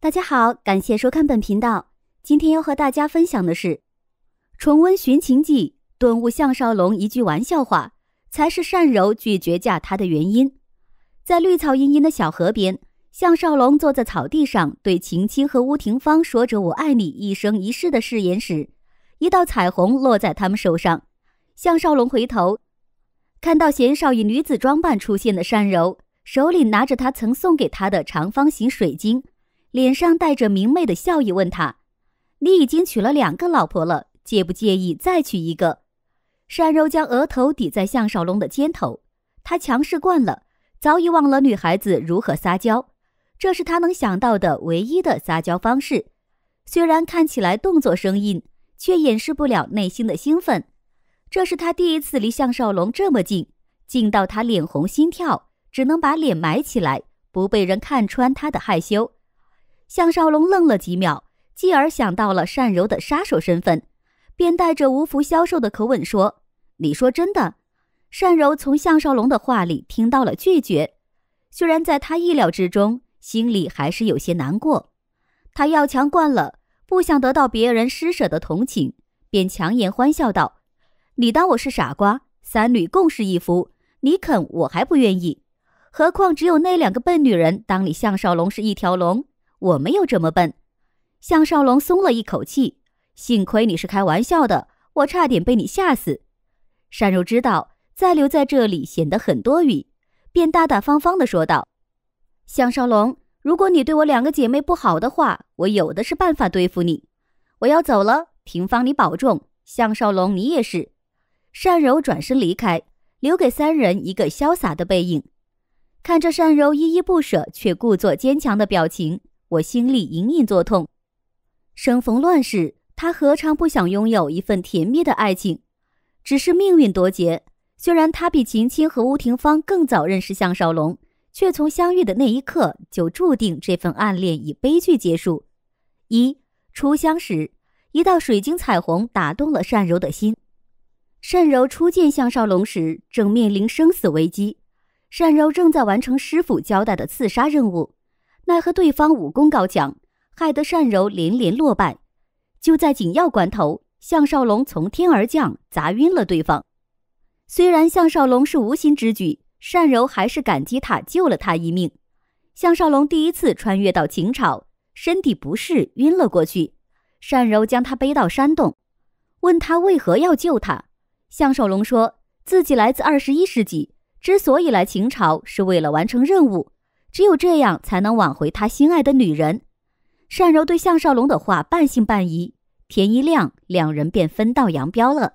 大家好，感谢收看本频道。今天要和大家分享的是：重温《寻情记》，顿悟向少龙一句玩笑话才是善柔拒绝嫁他的原因。在绿草茵茵的小河边，向少龙坐在草地上，对秦青和吴廷芳说着“我爱你一生一世”的誓言时，一道彩虹落在他们手上。向少龙回头。看到贤少以女子装扮出现的单柔，手里拿着他曾送给他的长方形水晶，脸上带着明媚的笑意，问他：“你已经娶了两个老婆了，介不介意再娶一个？”单柔将额头抵在向少龙的肩头，他强势惯了，早已忘了女孩子如何撒娇，这是他能想到的唯一的撒娇方式。虽然看起来动作生硬，却掩饰不了内心的兴奋。这是他第一次离向少龙这么近，近到他脸红心跳，只能把脸埋起来，不被人看穿他的害羞。向少龙愣了几秒，继而想到了善柔的杀手身份，便带着无福消受的口吻说：“你说真的？”善柔从向少龙的话里听到了拒绝，虽然在他意料之中，心里还是有些难过。他要强惯了，不想得到别人施舍的同情，便强颜欢笑道。你当我是傻瓜？三女共侍一夫，你肯我还不愿意。何况只有那两个笨女人，当你项少龙是一条龙，我没有这么笨。项少龙松了一口气，幸亏你是开玩笑的，我差点被你吓死。善如知道再留在这里显得很多余，便大大方方地说道：“项少龙，如果你对我两个姐妹不好的话，我有的是办法对付你。我要走了，廷芳你保重，项少龙你也是。”单柔转身离开，留给三人一个潇洒的背影。看着单柔依依不舍却故作坚强的表情，我心里隐隐作痛。生逢乱世，他何尝不想拥有一份甜蜜的爱情？只是命运多劫。虽然他比秦青和吴廷芳更早认识向少龙，却从相遇的那一刻就注定这份暗恋以悲剧结束。一初相识，一道水晶彩虹打动了单柔的心。单柔初见项少龙时，正面临生死危机。单柔正在完成师傅交代的刺杀任务，奈何对方武功高强，害得单柔连连落败。就在紧要关头，项少龙从天而降，砸晕了对方。虽然项少龙是无心之举，单柔还是感激他救了他一命。项少龙第一次穿越到秦朝，身体不适晕了过去，单柔将他背到山洞，问他为何要救他。向少龙说自己来自二十一世纪，之所以来秦朝是为了完成任务，只有这样才能挽回他心爱的女人。单柔对向少龙的话半信半疑。天一亮，两人便分道扬镳了。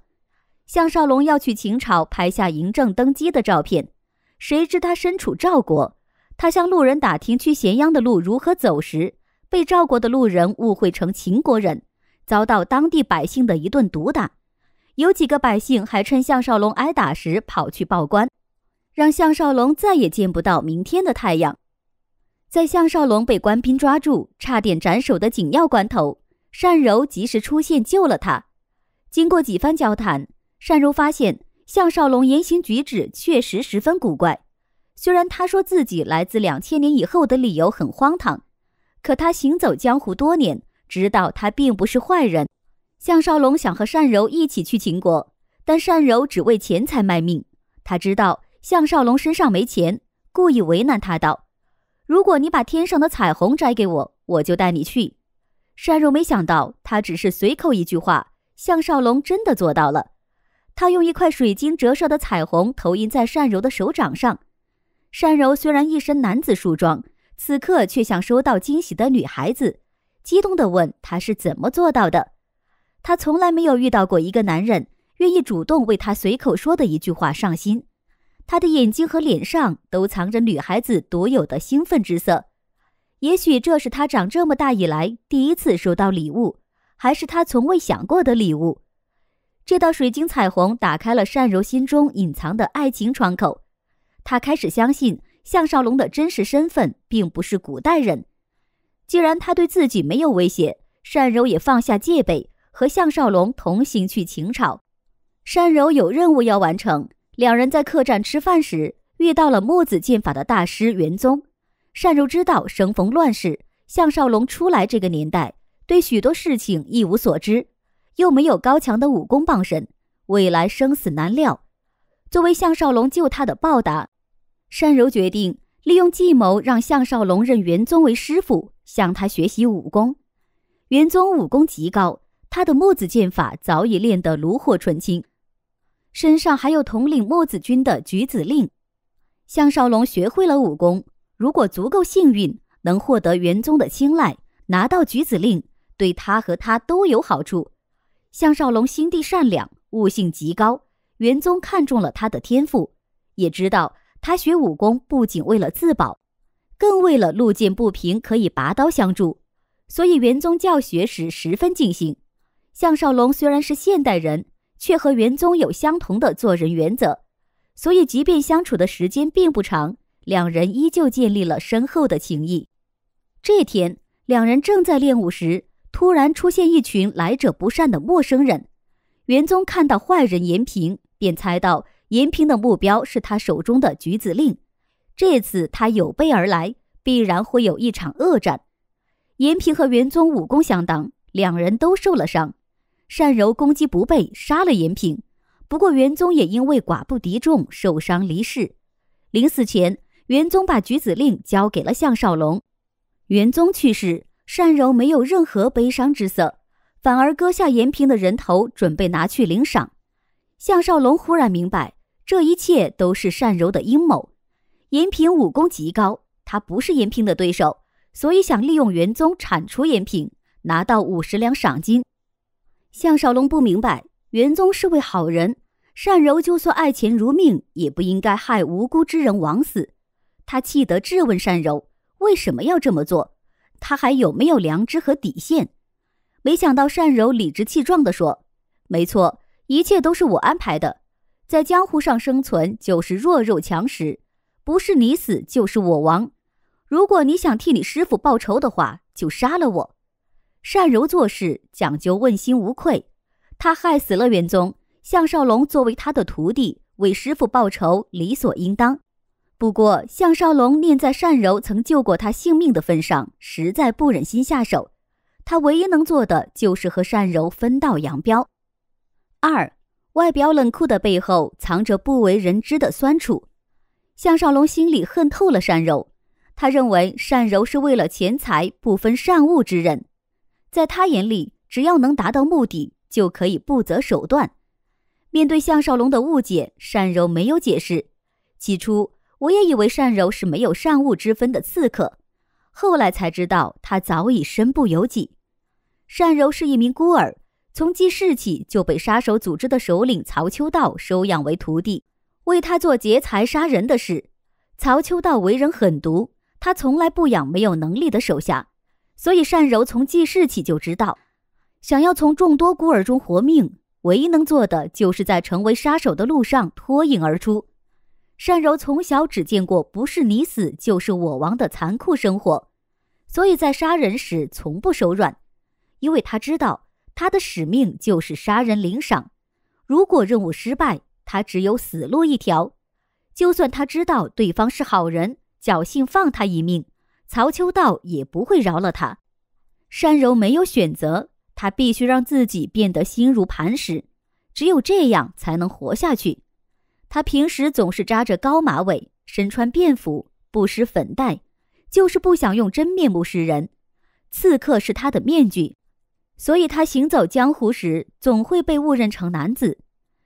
向少龙要去秦朝拍下嬴政登基的照片，谁知他身处赵国，他向路人打听去咸阳的路如何走时，被赵国的路人误会成秦国人，遭到当地百姓的一顿毒打。有几个百姓还趁项少龙挨打时跑去报官，让项少龙再也见不到明天的太阳。在项少龙被官兵抓住，差点斩首的紧要关头，单柔及时出现救了他。经过几番交谈，单柔发现项少龙言行举止确实十分古怪。虽然他说自己来自两千年以后的理由很荒唐，可他行走江湖多年，知道他并不是坏人。向少龙想和单柔一起去秦国，但单柔只为钱财卖命。他知道向少龙身上没钱，故意为难他道：“如果你把天上的彩虹摘给我，我就带你去。”单柔没想到，他只是随口一句话，向少龙真的做到了。他用一块水晶折射的彩虹投影在单柔的手掌上。单柔虽然一身男子梳装，此刻却像收到惊喜的女孩子，激动地问他是怎么做到的。他从来没有遇到过一个男人愿意主动为他随口说的一句话上心。他的眼睛和脸上都藏着女孩子独有的兴奋之色。也许这是他长这么大以来第一次收到礼物，还是他从未想过的礼物。这道水晶彩虹打开了善柔心中隐藏的爱情窗口。他开始相信向少龙的真实身份并不是古代人。既然他对自己没有威胁，善柔也放下戒备。和向少龙同行去秦朝，单柔有任务要完成。两人在客栈吃饭时遇到了墨子剑法的大师元宗。单柔知道生逢乱世，向少龙出来这个年代，对许多事情一无所知，又没有高强的武功傍身，未来生死难料。作为向少龙救他的报答，单柔决定利用计谋让向少龙认元宗为师傅，向他学习武功。元宗武功极高。他的墨子剑法早已练得炉火纯青，身上还有统领墨子军的橘子令。项少龙学会了武功，如果足够幸运，能获得元宗的青睐，拿到橘子令，对他和他都有好处。项少龙心地善良，悟性极高，元宗看中了他的天赋，也知道他学武功不仅为了自保，更为了路见不平可以拔刀相助，所以元宗教学时十分尽心。项少龙虽然是现代人，却和元宗有相同的做人原则，所以即便相处的时间并不长，两人依旧建立了深厚的情谊。这天，两人正在练武时，突然出现一群来者不善的陌生人。元宗看到坏人严平，便猜到严平的目标是他手中的橘子令。这次他有备而来，必然会有一场恶战。严平和元宗武功相当，两人都受了伤。单柔攻击不备，杀了延平。不过元宗也因为寡不敌众受伤离世。临死前，元宗把举子令交给了项少龙。元宗去世，单柔没有任何悲伤之色，反而割下延平的人头，准备拿去领赏。项少龙忽然明白，这一切都是单柔的阴谋。延平武功极高，他不是延平的对手，所以想利用元宗铲除延平，拿到五十两赏金。向少龙不明白，元宗是位好人，善柔就算爱钱如命，也不应该害无辜之人枉死。他气得质问善柔：“为什么要这么做？他还有没有良知和底线？”没想到善柔理直气壮地说：“没错，一切都是我安排的。在江湖上生存就是弱肉强食，不是你死就是我亡。如果你想替你师傅报仇的话，就杀了我。”善柔做事讲究问心无愧，他害死了元宗，向少龙作为他的徒弟，为师傅报仇理所应当。不过向少龙念在善柔曾救过他性命的份上，实在不忍心下手。他唯一能做的就是和善柔分道扬镳。二，外表冷酷的背后藏着不为人知的酸楚。向少龙心里恨透了善柔，他认为善柔是为了钱财不分善恶之人。在他眼里，只要能达到目的，就可以不择手段。面对向少龙的误解，单柔没有解释。起初，我也以为单柔是没有善恶之分的刺客，后来才知道他早已身不由己。单柔是一名孤儿，从记事起就被杀手组织的首领曹秋道收养为徒弟，为他做劫财杀人的事。曹秋道为人狠毒，他从来不养没有能力的手下。所以，单柔从记事起就知道，想要从众多孤儿中活命，唯一能做的就是在成为杀手的路上脱颖而出。单柔从小只见过不是你死就是我亡的残酷生活，所以在杀人时从不手软，因为他知道他的使命就是杀人领赏。如果任务失败，他只有死路一条。就算他知道对方是好人，侥幸放他一命。曹秋道也不会饶了他。山柔没有选择，他必须让自己变得心如磐石，只有这样才能活下去。他平时总是扎着高马尾，身穿便服，不施粉黛，就是不想用真面目示人。刺客是他的面具，所以他行走江湖时总会被误认成男子。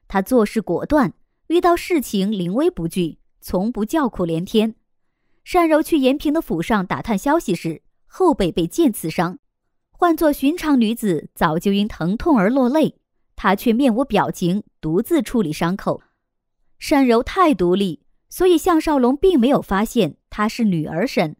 他做事果断，遇到事情临危不惧，从不叫苦连天。单柔去延平的府上打探消息时，后背被剑刺伤。换做寻常女子，早就因疼痛而落泪，她却面无表情，独自处理伤口。单柔太独立，所以向少龙并没有发现她是女儿身。